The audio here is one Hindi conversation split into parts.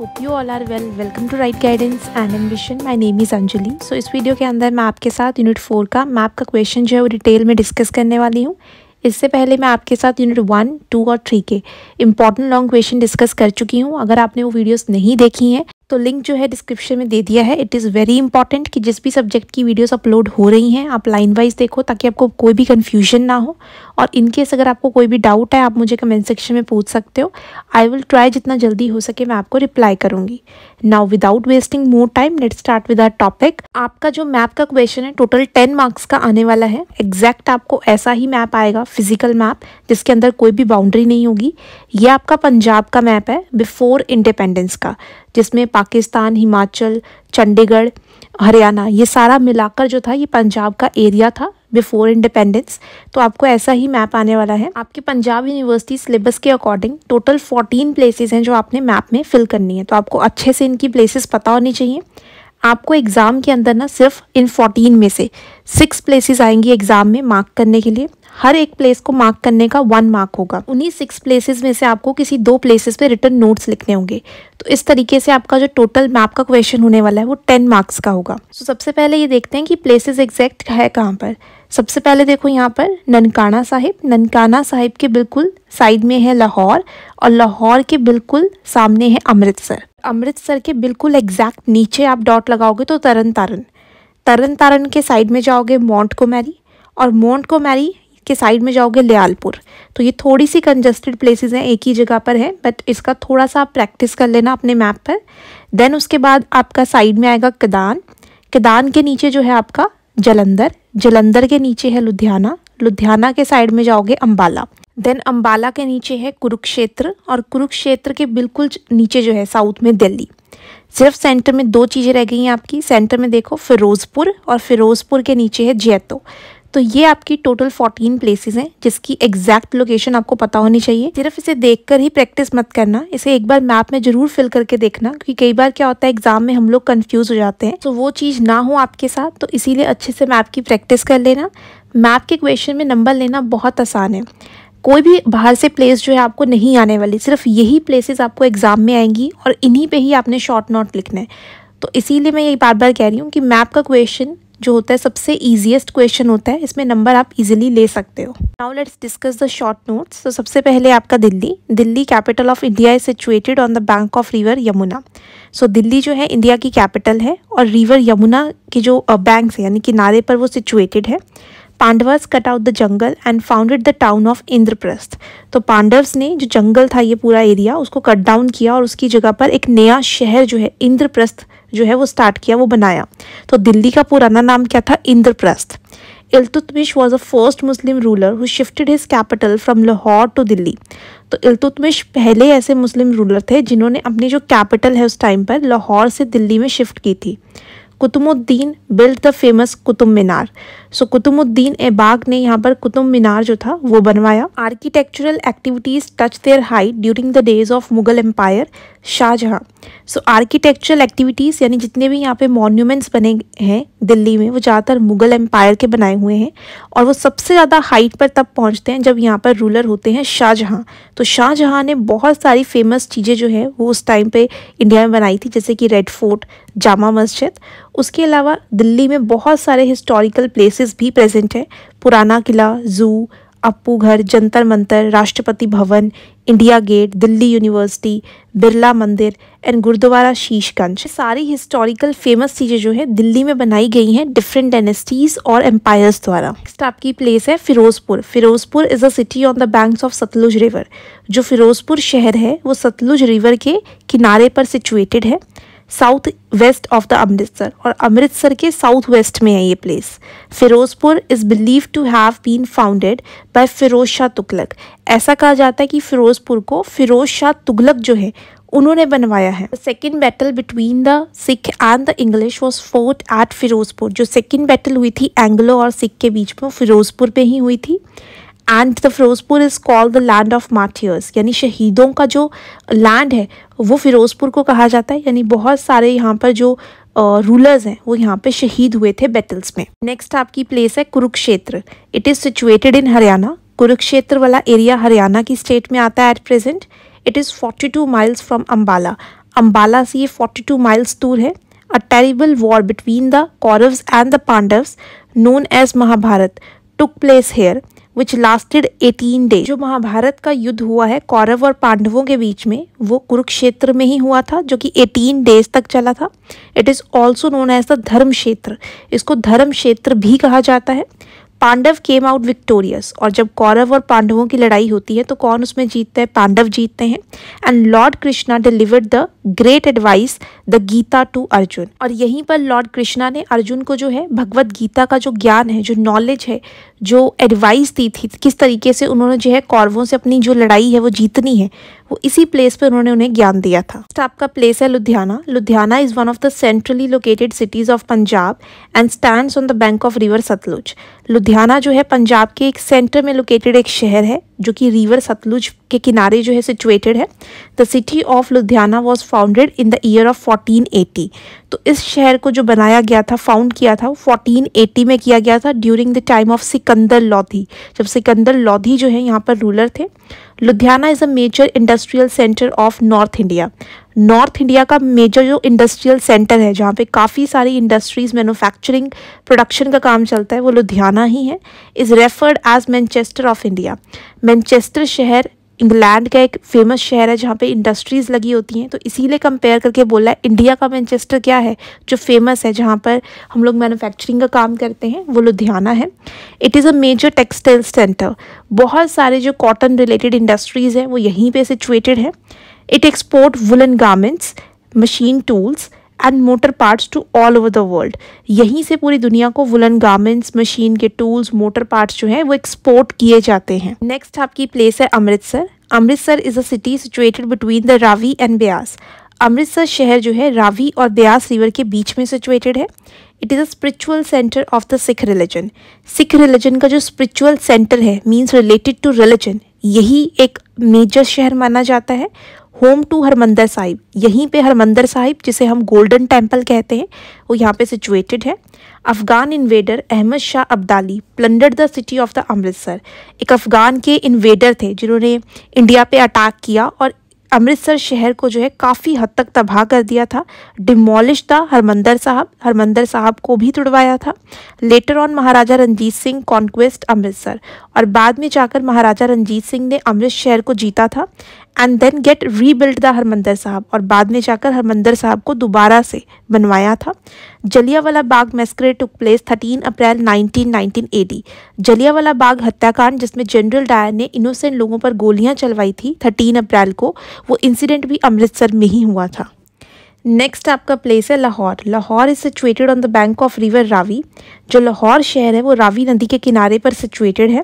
hope you all are well welcome to right guidance and ambition my name is Anjali so इस वीडियो के अंदर मैं आपके साथ यूनिट फोर का मैप का क्वेश्चन जो है वो डिटेल में डिस्कस करने वाली हूँ इससे पहले मैं आपके साथ यूनिट वन टू और थ्री के इंपॉर्टेंट लॉन्ग क्वेश्चन डिस्कस कर चुकी हूँ अगर आपने वो वीडियोस नहीं देखी हैं तो लिंक जो है डिस्क्रिप्शन में दे दिया है इट इज़ वेरी इंपॉर्टेंट कि जिस भी सब्जेक्ट की वीडियोस अपलोड हो रही हैं आप लाइन वाइज देखो ताकि आपको कोई भी कन्फ्यूजन ना हो और इनकेस अगर आपको कोई भी डाउट है आप मुझे कमेंट सेक्शन में पूछ सकते हो आई विल ट्राई जितना जल्दी हो सके मैं आपको रिप्लाई करूंगी now without wasting more time let start with our topic आपका जो मैप का क्वेश्चन है टोटल टेन मार्क्स का आने वाला है एग्जैक्ट आपको ऐसा ही मैप आएगा फिजिकल मैप जिसके अंदर कोई भी बाउंड्री नहीं होगी यह आपका पंजाब का मैप है बिफोर इंडिपेंडेंस का जिसमें पाकिस्तान हिमाचल चंडीगढ़ हरियाणा ये सारा मिलाकर जो था ये पंजाब का एरिया था बिफोर इंडिपेंडेंस तो आपको ऐसा ही मैप आने वाला है आपके पंजाब यूनिवर्सिटी सिलेबस के अकॉर्डिंग टोटल फोर्टीन प्लेसेस हैं जो आपने मैप में फिल करनी है तो आपको अच्छे से इनकी प्लेसेस पता होनी चाहिए आपको एग्ज़ाम के अंदर ना सिर्फ इन फोर्टीन में से सिक्स प्लेसेस आएंगी एग्ज़ाम में मार्क करने के लिए हर एक प्लेस को मार्क करने का वन मार्क होगा उन्हीं सिक्स प्लेसेस में से आपको किसी दो प्लेसेस पे रिटर्न नोट्स लिखने होंगे तो इस तरीके से आपका जो टोटल मैप का क्वेश्चन होने वाला है वो टेन मार्क्स का होगा तो सबसे पहले ये देखते हैं कि प्लेसेस एग्जैक्ट है कहाँ पर सबसे पहले देखो यहाँ पर ननकाना साहिब ननकाना साहिब के बिल्कुल साइड में है लाहौर और लाहौर के बिल्कुल सामने है अमृतसर अमृतसर के बिल्कुल एग्जैक्ट नीचे आप डॉट लगाओगे तो तरन तारन तरन तारन के साइड में जाओगे मॉन्ट मैरी और मॉन्ट मैरी के साइड में जाओगे लियालपुर तो ये थोड़ी सी कंजस्टेड प्लेसेस हैं एक ही जगह पर है बट इसका थोड़ा सा आप प्रैक्टिस कर लेना अपने मैप पर देन उसके बाद आपका साइड में आएगा कदान कदान के नीचे जो है आपका जलंधर जलंधर के नीचे है लुधियाना लुधियाना के साइड में जाओगे अम्बाला देन अम्बाला के नीचे है कुरुक्षेत्र और कुरुक्षेत्र के बिल्कुल नीचे जो है साउथ में दिल्ली सिर्फ सेंटर में दो चीज़ें रह गई हैं आपकी सेंटर में देखो फिरोज़पुर और फिरोज़पुर के नीचे है जैतो तो ये आपकी टोटल फोर्टीन प्लेसेस हैं जिसकी एग्जैक्ट लोकेशन आपको पता होनी चाहिए सिर्फ इसे देखकर ही प्रैक्टिस मत करना इसे एक बार मैप में जरूर फिल करके देखना क्योंकि कई बार क्या होता है एग्जाम में हम लोग कन्फ्यूज हो जाते हैं तो वो चीज़ ना हो आपके साथ तो इसीलिए अच्छे से मैप की प्रैक्टिस कर लेना मैप के क्वेश्चन में नंबर लेना बहुत आसान है कोई भी बाहर से प्लेस जो है आपको नहीं आने वाली सिर्फ यही प्लेसेस आपको एग्ज़ाम में आएंगी और इन्हीं पे ही आपने शॉर्ट नोट लिखना है तो इसीलिए मैं ये बार बार कह रही हूँ कि मैप का क्वेश्चन जो होता है सबसे ईजिएस्ट क्वेश्चन होता है इसमें नंबर आप इजीली ले सकते हो now let's discuss the short notes तो सबसे पहले आपका Delhi Delhi capital of India is situated on the bank of river Yamuna so Delhi जो है इंडिया की कैपिटल है और रिवर यमुना के जो बैंक है यानी किनारे पर वो सिचुएटेड है Pandavas cut out the jungle and founded the town of Indraprastha तो पांडवस ने जो जंगल था ये पूरा एरिया उसको कट डाउन किया और उसकी जगह पर एक नया शहर जो है इंद्रप्रस्थ जो है वो स्टार्ट किया वो बनाया तो दिल्ली का पुराना नाम क्या था Indraprastha Iltutmish was a first Muslim ruler who shifted his capital from Lahore to Delhi तो इल्तुतमिश पहले ऐसे मुस्लिम रूलर थे जिन्होंने अपनी जो कैपिटल है उस टाइम पर लाहौर से दिल्ली में शिफ्ट की थी Qutbuddin build the famous Qutub Minar so Qutbuddin Aibak ने यहाँ पर कुतुब मीनार जो था वो बनवाया architectural activities touch their height during the days of Mughal empire Shahjahan so architectural activities यानी जितने भी यहाँ पे मॉन्यूमेंट्स बने हैं दिल्ली में वो ज़्यादातर मुगल एम्पायर के बनाए हुए हैं और वो सबसे ज़्यादा हाइट पर तब पहुँचते हैं जब यहाँ पर रूलर होते हैं शाहजहाँ तो शाहजहाँ ने बहुत सारी फेमस चीज़ें जो है वो उस टाइम पर इंडिया में बनाई थी जैसे कि रेड फोर्ट जामा मस्जिद उसके अलावा दिल्ली में बहुत सारे हिस्टोरिकल प्लेसेस भी प्रेजेंट हैं पुराना किला ज़ू अप्पू घर Jantar Mantar Rashtrapati Bhavan India Gate Delhi University Birla Mandir and gurdwara Sheeshganj सारी हिस्टोरिकल फेमस चीज़ें जो है दिल्ली में बनाई गई हैं डिफरेंट डेनेस्टीज़ और एम्पायर्स द्वारा नेक्स्ट आपकी प्लेस है Firozpur Firozpur is a city on the banks of Sutlej river जो फिरोजपुर शहर है वो सतलुज रिवर के किनारे पर सिचुएटेड है south west of the Amritsar और अमृतसर के साउथ वेस्ट में है ये place Firozpur is believe to have been founded by Firoz Shah Tughlaq ऐसा कहा जाता है कि फिरोजपुर को फिरोज शाह तुगलक जो है उन्होंने बनवाया है second battle between the Sikh and the English was fought at Firozpur जो सेकेंड बैटल हुई थी एंग्लो और सिख के बीच में फिरोजपुर पर ही हुई थी and the Firozpur is called the land of martyrs यानी शहीदों का जो लैंड है वो फ़िरोज़पुर को कहा जाता है यानी बहुत सारे यहाँ पर जो रूलर्स हैं वो यहाँ पे शहीद हुए थे बैटल्स में नेक्स्ट आपकी प्लेस है Kurukshetra it is situated in Haryana Kurukshetra वाला एरिया हरियाणा की स्टेट में आता है at present it is 42 miles from Ambala Ambala से ये 42 माइल्स दूर है a terrible war between the Kauravas and the Pandavas known as Mahabharata took place here which lasted eighteen day जो महाभारत का युद्ध हुआ है कौरव और पांडवों के बीच में वो कुरुक्षेत्र में ही हुआ था जो कि एटीन डेज तक चला था it is also known as the Dharma Kshetra इसको धर्म क्षेत्र भी कहा जाता है पांडव केम आउट विक्टोरियस और जब कौरव और पांडवों की लड़ाई होती है तो कौन उसमें जीतता है पांडव जीतते हैं and Lord Krishna delivered the great advice the Gita to Arjun और यहीं पर लॉर्ड कृष्णा ने अर्जुन को जो है भगवत गीता का जो ज्ञान है जो नॉलेज है जो एडवाइस दी थी किस तरीके से उन्होंने जो है कौरवों से अपनी जो लड़ाई है वो जीतनी है वो इसी प्लेस पर उन्होंने उन्हें ज्ञान दिया था आपका प्लेस है Ludhiana Ludhiana is one of the centrally located cities of Punjab and stand on the bank of river Sutlej Ludhiana जो है पंजाब के एक सेंटर में लोकेटेड एक शहर है जो कि रिवर सतलुज के किनारे जो है सिचुएटेड है the city of Ludhiana was founded in the year of 1480 तो इस शहर को जो बनाया गया था फाउंड किया था वो 1480 में किया गया था during the time of Sikandar Lodhi जब सिकंदर लोधी जो है यहाँ पर रूलर थे Ludhiana is a major industrial centre of north India north India का मेजर जो इंडस्ट्रियल सेंटर है जहाँ पे काफ़ी सारी इंडस्ट्रीज़ मैन्युफैक्चरिंग प्रोडक्शन का काम चलता है वो लुधियाना ही है is referred as Manchester of India Manchester शहर इंग्लैंड का एक फेमस शहर है जहाँ पे इंडस्ट्रीज़ लगी होती हैं तो इसीलिए कंपेयर करके बोला है इंडिया का मैनचेस्टर क्या है जो फेमस है जहाँ पर हम लोग मैन्युफैक्चरिंग का काम करते हैं वो लुधियाना है it is a major textile centre बहुत सारे जो कॉटन रिलेटेड इंडस्ट्रीज़ हैं वो यहीं पर सिचुएटेड है it export woollen garments machine tools and motor parts to all over the world यहीं से पूरी दुनिया को वुलन गार्मेंट्स मशीन के टूल्स मोटर पार्ट्स जो हैं वो एक्सपोर्ट किए जाते हैं नेक्स्ट आपकी प्लेस है Amritsar Amritsar is a city situated between the Ravi and Beas Amritsar शहर जो है रावी और ब्यास रिवर के बीच में सिचुएटेड है it is a spiritual centre of the Sikh religion Sikh religion का जो स्परिचुअल सेंटर है मीन्स रिलेटेड टू रिलीजन यही एक मेजर शहर माना जाता है होम टू हरमंदर साहिब यहीं पे हरमंदर साहिब जिसे हम गोल्डन टेम्पल कहते हैं वो यहाँ पे सिचुएटेड है Afghan invader Ahmad Shah Abdali plunder the city of the Amritsar एक अफ़गान के इन्वेडर थे जिन्होंने इंडिया पे अटैक किया और अमृतसर शहर को जो है काफ़ी हद तक तबाह कर दिया था डिमोलिश था हरमंदर साहब हरमंदर साहब को भी तुड़वाया था later on Maharaja Ranjit Singh conquest Amritsar और बाद में जाकर महाराजा रंजीत सिंह ने अमृत शहर को जीता था and then get rebuild the Harmandir Sahib और बाद में जाकर हरमंदर साहब को दोबारा से बनवाया था Jallianwala Bagh massacre took place 13 April 1919 AD Jallianwala Bagh हत्याकांड जिसमें जनरल डायर ने इनोसेंट लोगों पर गोलियां चलवाई थी 13 अप्रैल को वो इंसिडेंट भी अमृतसर में ही हुआ था नेक्स्ट आपका प्लेस है Lahore Lahore is situated on the bank of river Ravi जो लाहौर शहर है वो रावी नदी के किनारे पर सिचुएटेड है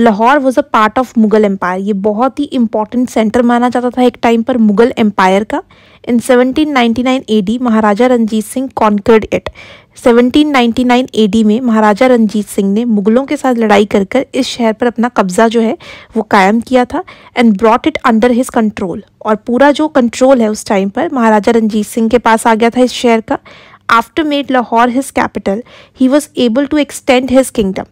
Lahore was a part of Mughal empire ये बहुत ही इंपॉर्टेंट सेंटर माना जाता था एक टाइम पर मुगल एम्पायर का in 1799 AD Maharaja Ranjit Singh conquered it 1799 AD में महाराजा रंजीत सिंह ने मुगलों के साथ लड़ाई कर कर इस शहर पर अपना कब्जा जो है वो कायम किया था and brought it under his control और पूरा जो कंट्रोल है उस टाइम पर महाराजा रंजीत सिंह के पास आ गया था इस शहर का after made Lahore his capital he was able to extend his kingdom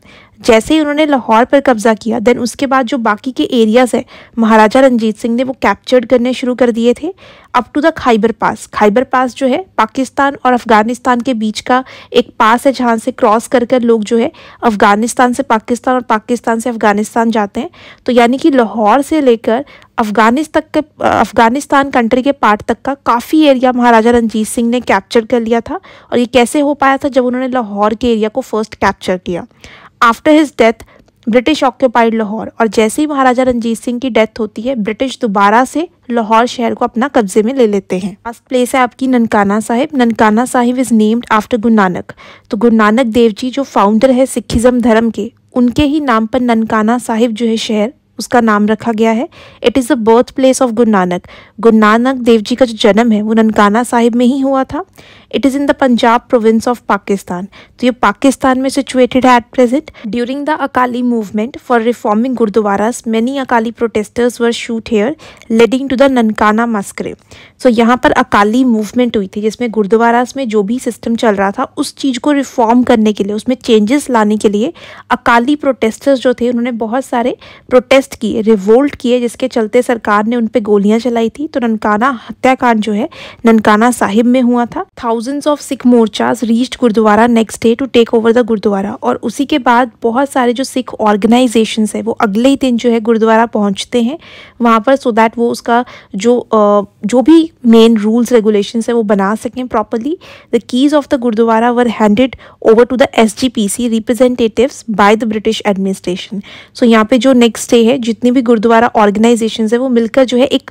जैसे ही उन्होंने लाहौर पर कब्जा किया देन उसके बाद जो बाकी के एरियाज़ हैं महाराजा रंजीत सिंह ने वो कैप्चर्ड करने शुरू कर दिए थे up to the Khyber Pass Khyber Pass जो है पाकिस्तान और अफ़गानिस्तान के बीच का एक पास है जहाँ से क्रॉस कर कर लोग जो है अफ़गानिस्तान से पाकिस्तान और पाकिस्तान से अफ़गानिस्तान जाते हैं तो यानी कि लाहौर से लेकर अफ़गानिस्तान के अफ़गानिस्तान कंट्री के पार्ट तक का काफ़ी एरिया महाराजा रंजीत सिंह ने कैप्चर कर लिया था और ये कैसे हो पाया था जब उन्होंने लाहौर के एरिया को फर्स्ट कैप्चर किया after his death British occupied Lahore और जैसे ही महाराजा रंजीत सिंह की डेथ होती है ब्रिटिश दोबारा से लाहौर शहर को अपना कब्जे में ले लेते हैं फर्स्ट प्लेस है आपकी Nankana Sahib Nankana Sahib is named after Guru Nanak तो गुरु नानक देव जी जो फाउंडर है सिखिज्म धर्म के उनके ही नाम पर ननकाना साहिब जो है शहर उसका नाम रखा गया है it is the birth place of Guru Nanak गुरु नानक देव जी का जो जन्म है वो ननकाना साहिब में ही हुआ था it is in the Punjab province of Pakistan तो ये पाकिस्तान में सिचुएटेड है at present during the Akali movement for reforming gurdwaras many Akali protesters were shoot here leading to the Nankana massacre so यहाँ पर अकाली मूवमेंट हुई थी जिसमें गुरुद्वारास में जो भी सिस्टम चल रहा था उस चीज़ को रिफॉर्म करने के लिए उसमें चेंजेस लाने के लिए अकाली प्रोटेस्टर्स जो थे उन्होंने बहुत सारे प्रोटेस्ट प्रोटेस्ट किए रिवोल्ट किए जिसके चलते सरकार ने उन पर गोलियां चलाई थी तो ननकाना हत्याकांड जो है ननकाना साहिब में हुआ था thousands of Sikh morchas reached gurdwara next day to take over the gurdwara और उसी के बाद बहुत सारे जो सिख ऑर्गेनाइजेशन है वो अगले ही दिन जो है गुरुद्वारा पहुँचते हैं वहाँ पर सो so दैट वो उसका जो जो भी मेन रूल्स रेगुलेशन है वो बना सकें properly the keys of the gurdwara were handed over to the S G P C representative by the British administration so यहाँ पे जो नेक्स्ट डे है जितनी भी गुरुद्वारा ऑर्गेनाइजेशन है वो मिलकर जो है एक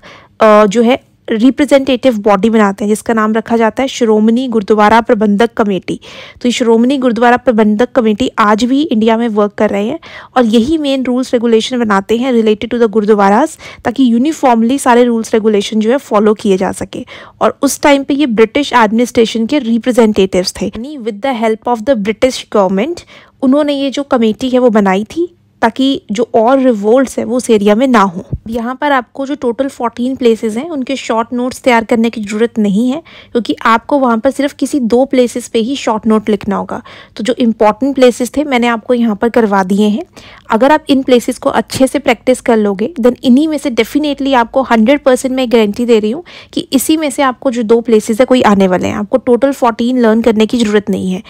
जो है रिप्रेजेंटेटिव बॉडी बनाते हैं जिसका नाम रखा जाता है श्रोमणी गुरुद्वारा प्रबंधक कमेटी तो ये श्रोमणी गुरुद्वारा प्रबंधक कमेटी आज भी इंडिया में वर्क कर रहे हैं और यही मेन रूल्स रेगुलेशन बनाते हैं रिलेटेड टू द गुरुद्वारास ताकि यूनिफॉर्मली सारे रूल्स रेगुलेशन जो है फॉलो किए जा सके और उस टाइम पर ये ब्रिटिश एडमिनिस्ट्रेशन के रिप्रेजेंटेटिव थे यानी with the help of the British government उन्होंने ये जो कमेटी है वो बनाई थी ताकि जो और रिवोल्ट हैं वो उस एरिया में ना हों यहाँ पर आपको जो टोटल फोर्टीन प्लेसेस हैं उनके शॉर्ट नोट्स तैयार करने की ज़रूरत नहीं है क्योंकि आपको वहाँ पर सिर्फ किसी दो प्लेसेस पे ही शॉर्ट नोट लिखना होगा तो जो इम्पॉर्टेंट प्लेसेस थे मैंने आपको यहाँ पर करवा दिए हैं अगर आप इन प्लेसेस को अच्छे से प्रैक्टिस कर लोगे देन इन्हीं में से डेफिनेटली आपको हंड्रेड परसेंट मैं गारंटी दे रही हूँ कि इसी में से आपको जो दो प्लेसेज है कोई आने वाले हैं आपको टोटल फोर्टीन लर्न करने की ज़रूरत नहीं है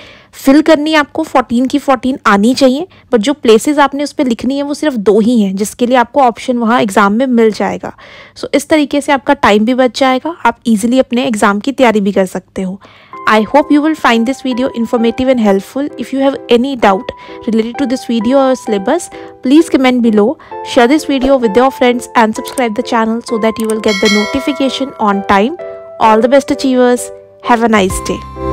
फिल करनी आपको फोर्टीन की फोर्टीन आनी चाहिए बट जो प्लेसेज आपने उस पर लिखनी है वो सिर्फ दो ही हैं जिसके लिए आपको ऑप्शन वहाँ एग्जाम एग्ज़ाम में मिल जाएगा सो so, इस तरीके से आपका टाइम भी बच जाएगा आप इजीली अपने एग्ज़ाम की तैयारी भी कर सकते हो I hope you will find this video informative and helpful if you have any doubt related to this video और syllabus please comment below share this video with your friends and subscribe the channel so that you will get the notification on time all the best achievers have a nice day